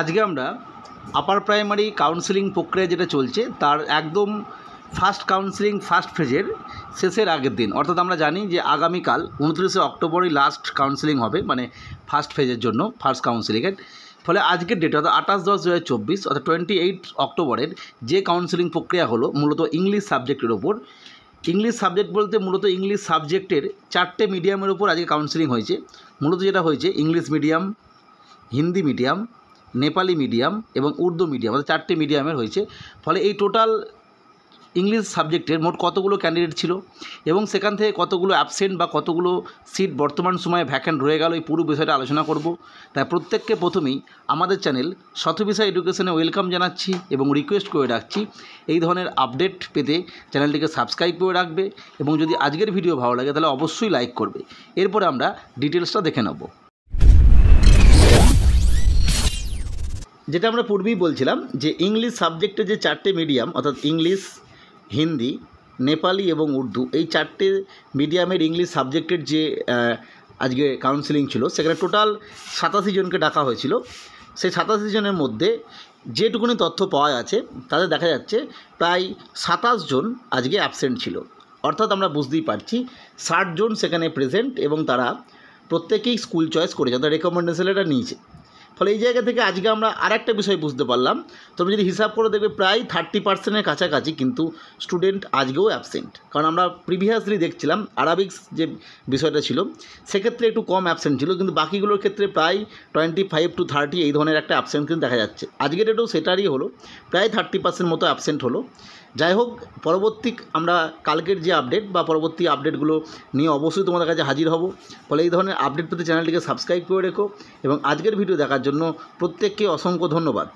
আজকে আমরা upper primary counselling প্রক্রিয়া যেটা চলছে তার একদম ফার্স্ট কাউন্সিলিং ফার্স্ট ফেজের শেষের আগের দিন অর্থাৎ আমরা জানি যে আগামীকাল উনত্রিশে অক্টোবরই লাস্ট কাউন্সিলিং হবে মানে ফার্স্ট ফেজের জন্য ফার্স্ট কাউন্সিলিংয়ের ফলে আজকের ডেট অর্থাৎ আঠাশ দশ দু হাজার চব্বিশ অর্থাৎ টোয়েন্টি এইট অক্টোবরের যে কাউন্সিলিং প্রক্রিয়া হলো মূলত ইংলিশ সাবজেক্টের ওপর ইংলিশ সাবজেক্ট বলতে মূলত ইংলিশ সাবজেক্টের চারটে মিডিয়ামের ওপর আজকে কাউন্সিলিং হয়েছে মূলত যেটা হয়েছে English medium Hindi medium Nepali medium এবং উর্দু মিডিয়াম অর্থাৎ চারটি মিডিয়ামের হয়েছে ফলে এই টোটাল ইংলিশ সাবজেক্টের মোট কতগুলো ক্যান্ডিডেট ছিল এবং সেখান থেকে কতগুলো অ্যাবসেন্ট বা কতগুলো সিট বর্তমান সময়ে ভ্যাকেন্ট রয়ে গেল এই পুরো বিষয়টা আলোচনা করব তাই প্রত্যেককে প্রথমেই আমাদের চ্যানেল শতবিষয় এডুকেশনে ওয়েলকাম জানাচ্ছি এবং রিকোয়েস্ট করে রাখছি এই ধরনের আপডেট পেতে চ্যানেলটিকে সাবস্ক্রাইব করে রাখবে এবং যদি আজকের ভিডিও ভালো লাগে তাহলে অবশ্যই লাইক করবে এরপরে আমরা ডিটেলসটা দেখে নেব যেটা আমরা পূর্বেই বলছিলাম যে ইংলিশ সাবজেক্টে যে চারটে মিডিয়াম অর্থাৎ ইংলিশ হিন্দি নেপালি এবং উর্দু এই চারটে মিডিয়ামের ইংলিশ সাবজেক্টের যে আজকে কাউন্সিলিং ছিল সেখানে টোটাল সাতাশি জনকে ডাকা হয়েছিল সেই সাতাশি জনের মধ্যে যেটুকুনি তথ্য পাওয়া যাচ্ছে তাতে দেখা যাচ্ছে প্রায় সাতাশ জন আজকে অ্যাবসেন্ট ছিল অর্থাৎ আমরা বুঝতেই পারছি ষাট জন সেখানে প্রেজেন্ট এবং তারা প্রত্যেকেই স্কুল চয়েস করেছে অর্থাৎ রেকমেন্ডেশন এটা নিয়েছে ফলে এই জায়গা থেকে আজকে আমরা আর একটা বিষয় বুঝতে পারলাম তবে যদি হিসাব করে দেখবে প্রায় থার্টি পার্সেন্টের কাছাকাছি কিন্তু স্টুডেন্ট আজকেও অ্যাবসেন্ট কারণ আমরা প্রিভিয়াসলি দেখছিলাম আরাবিক্স যে বিষয়টা ছিল সেক্ষেত্রে একটু কম অ্যাবসেন্ট ছিল কিন্তু বাকিগুলোর ক্ষেত্রে প্রায় টোয়েন্টি ফাইভ টু থার্টি এই ধরনের একটা অ্যাবসেন্ট কিন্তু দেখা যাচ্ছে আজকের ডেটেও সেটারই হলো প্রায় থার্টি পার্সেন্ট মতো অ্যাবসেন্ট হলো যাই হোক পরবর্তী আমরা কালকের যে আপডেট বা পরবর্তী আপডেটগুলো নিয়ে অবশ্যই তোমাদের কাছে হাজির হব ফলে এই ধরনের আপডেট পেতে চ্যানেলটিকে সাবস্ক্রাইব করে রেখো এবং আজকের ভিডিও দেখার জন্য জন্য প্রত্যেককে অসংখ্য ধন্যবাদ